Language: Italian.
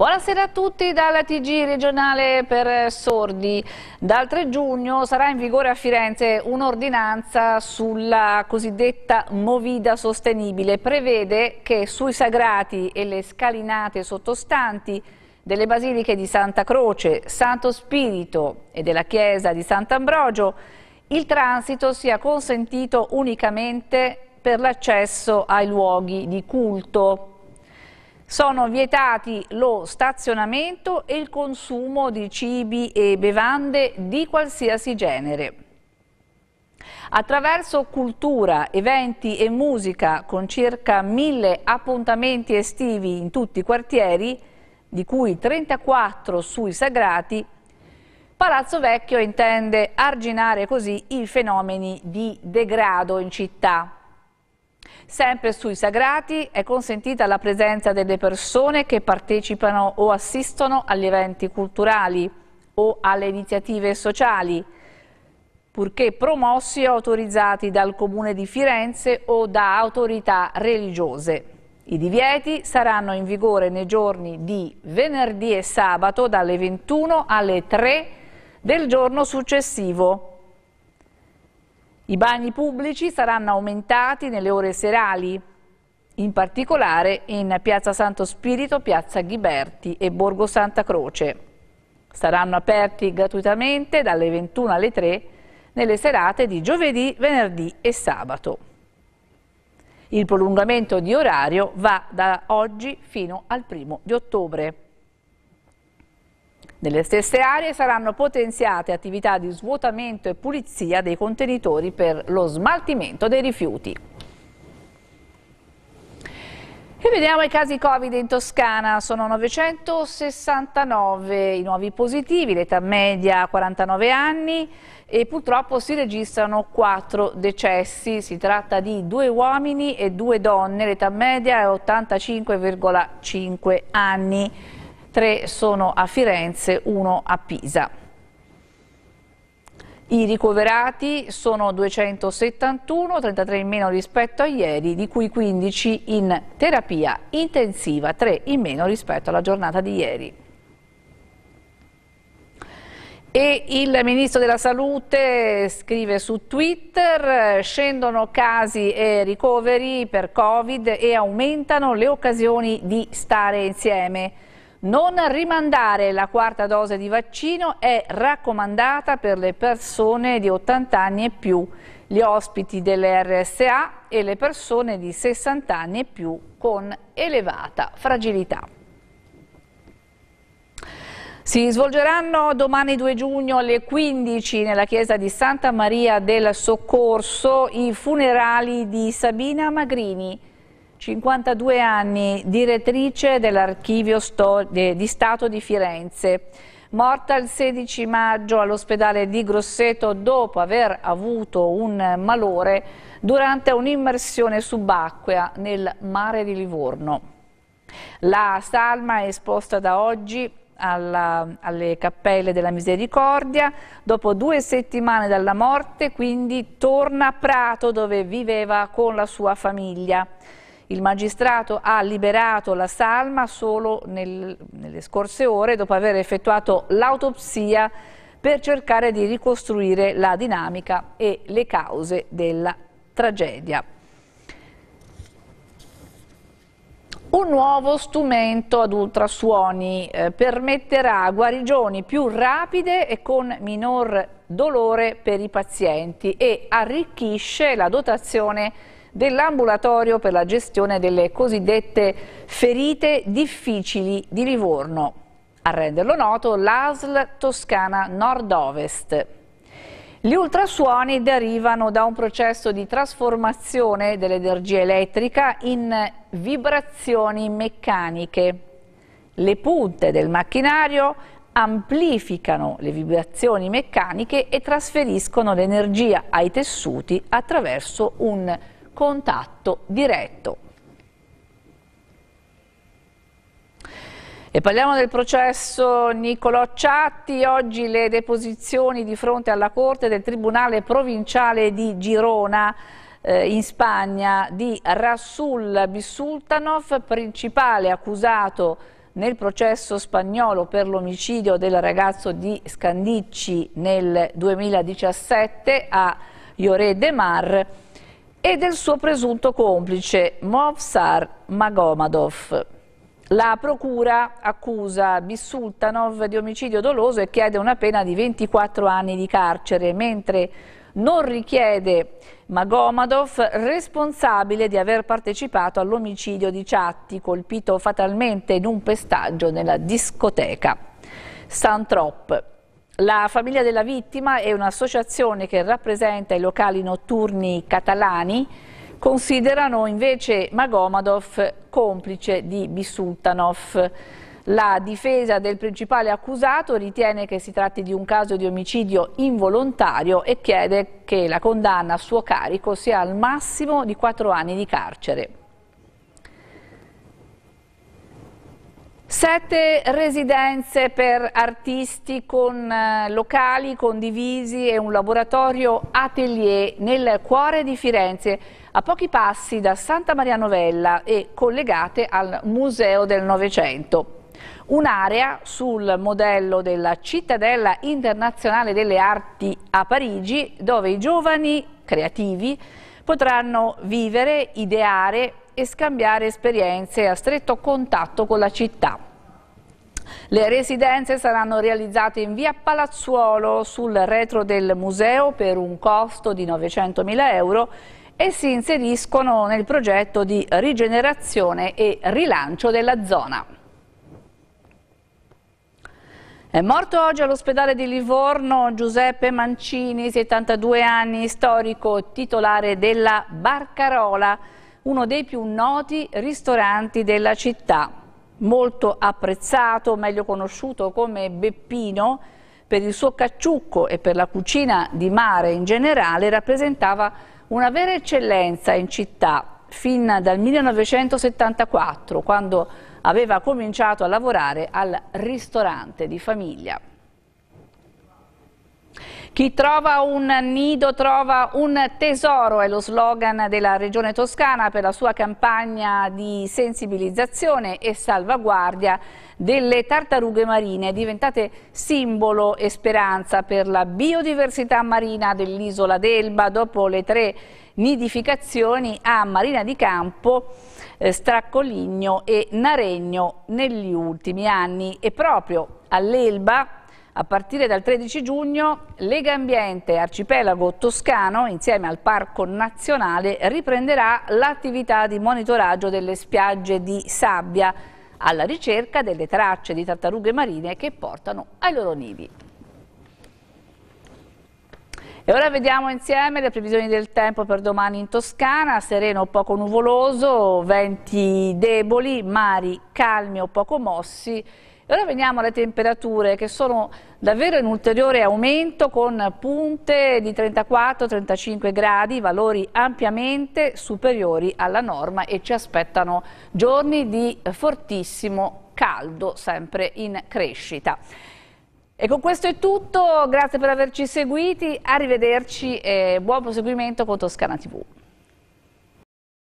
Buonasera a tutti dalla TG regionale per eh, sordi. Dal 3 giugno sarà in vigore a Firenze un'ordinanza sulla cosiddetta movida sostenibile. Prevede che sui sagrati e le scalinate sottostanti delle basiliche di Santa Croce, Santo Spirito e della chiesa di Sant'Ambrogio il transito sia consentito unicamente per l'accesso ai luoghi di culto sono vietati lo stazionamento e il consumo di cibi e bevande di qualsiasi genere. Attraverso cultura, eventi e musica, con circa mille appuntamenti estivi in tutti i quartieri, di cui 34 sui sagrati, Palazzo Vecchio intende arginare così i fenomeni di degrado in città. Sempre sui sagrati è consentita la presenza delle persone che partecipano o assistono agli eventi culturali o alle iniziative sociali, purché promossi o autorizzati dal Comune di Firenze o da autorità religiose. I divieti saranno in vigore nei giorni di venerdì e sabato dalle 21 alle 3 del giorno successivo i bagni pubblici saranno aumentati nelle ore serali, in particolare in Piazza Santo Spirito, Piazza Ghiberti e Borgo Santa Croce. Saranno aperti gratuitamente dalle 21 alle 3 nelle serate di giovedì, venerdì e sabato. Il prolungamento di orario va da oggi fino al primo di ottobre. Nelle stesse aree saranno potenziate attività di svuotamento e pulizia dei contenitori per lo smaltimento dei rifiuti. E vediamo i casi Covid in Toscana, sono 969 i nuovi positivi, l'età media 49 anni e purtroppo si registrano 4 decessi, si tratta di due uomini e due donne, l'età media è 85,5 anni tre sono a Firenze, uno a Pisa. I ricoverati sono 271, 33 in meno rispetto a ieri, di cui 15 in terapia intensiva, 3 in meno rispetto alla giornata di ieri. E il Ministro della Salute scrive su Twitter, scendono casi e ricoveri per Covid e aumentano le occasioni di stare insieme. Non rimandare la quarta dose di vaccino è raccomandata per le persone di 80 anni e più, gli ospiti delle RSA e le persone di 60 anni e più con elevata fragilità. Si svolgeranno domani 2 giugno alle 15 nella chiesa di Santa Maria del Soccorso i funerali di Sabina Magrini, 52 anni, direttrice dell'archivio di Stato di Firenze. Morta il 16 maggio all'ospedale di Grosseto dopo aver avuto un malore durante un'immersione subacquea nel mare di Livorno. La salma è esposta da oggi alla, alle cappelle della misericordia. Dopo due settimane dalla morte, quindi, torna a Prato dove viveva con la sua famiglia. Il magistrato ha liberato la salma solo nel, nelle scorse ore dopo aver effettuato l'autopsia per cercare di ricostruire la dinamica e le cause della tragedia. Un nuovo strumento ad ultrasuoni eh, permetterà guarigioni più rapide e con minor dolore per i pazienti e arricchisce la dotazione di dell'ambulatorio per la gestione delle cosiddette ferite difficili di Livorno. A renderlo noto l'ASL Toscana Nord-Ovest. Gli ultrasuoni derivano da un processo di trasformazione dell'energia elettrica in vibrazioni meccaniche. Le punte del macchinario amplificano le vibrazioni meccaniche e trasferiscono l'energia ai tessuti attraverso un contatto diretto. E parliamo del processo Nicolò Ciatti, oggi le deposizioni di fronte alla Corte del Tribunale Provinciale di Girona eh, in Spagna di Rasul Bisultanov, principale accusato nel processo spagnolo per l'omicidio del ragazzo di Scandicci nel 2017 a Iore de Mar e del suo presunto complice Movsar Magomadov. La procura accusa Bissultanov di omicidio doloso e chiede una pena di 24 anni di carcere, mentre non richiede Magomadov, responsabile di aver partecipato all'omicidio di Ciatti, colpito fatalmente in un pestaggio nella discoteca Santrop. La famiglia della vittima è un'associazione che rappresenta i locali notturni catalani, considerano invece Magomadov complice di Bisultanov. La difesa del principale accusato ritiene che si tratti di un caso di omicidio involontario e chiede che la condanna a suo carico sia al massimo di quattro anni di carcere. Sette residenze per artisti con eh, locali condivisi e un laboratorio atelier nel cuore di Firenze, a pochi passi da Santa Maria Novella e collegate al Museo del Novecento. Un'area sul modello della Cittadella Internazionale delle Arti a Parigi, dove i giovani creativi potranno vivere, ideare e scambiare esperienze a stretto contatto con la città. Le residenze saranno realizzate in via Palazzuolo sul retro del museo per un costo di 900.000 euro e si inseriscono nel progetto di rigenerazione e rilancio della zona. È morto oggi all'ospedale di Livorno Giuseppe Mancini, 72 anni, storico titolare della Barcarola, uno dei più noti ristoranti della città molto apprezzato, meglio conosciuto come Beppino, per il suo cacciucco e per la cucina di mare in generale, rappresentava una vera eccellenza in città fin dal 1974, quando aveva cominciato a lavorare al ristorante di famiglia. Chi trova un nido trova un tesoro è lo slogan della Regione Toscana per la sua campagna di sensibilizzazione e salvaguardia delle tartarughe marine diventate simbolo e speranza per la biodiversità marina dell'isola d'Elba dopo le tre nidificazioni a Marina di Campo, eh, Straccoligno e Naregno negli ultimi anni e proprio all'Elba a partire dal 13 giugno Lega Ambiente Arcipelago Toscano insieme al Parco Nazionale riprenderà l'attività di monitoraggio delle spiagge di sabbia alla ricerca delle tracce di tartarughe marine che portano ai loro nidi. E ora vediamo insieme le previsioni del tempo per domani in Toscana, sereno o poco nuvoloso, venti deboli, mari calmi o poco mossi e ora veniamo alle temperature che sono davvero in ulteriore aumento con punte di 34-35 gradi, valori ampiamente superiori alla norma e ci aspettano giorni di fortissimo caldo, sempre in crescita. E con questo è tutto, grazie per averci seguiti, arrivederci e buon proseguimento con Toscana TV.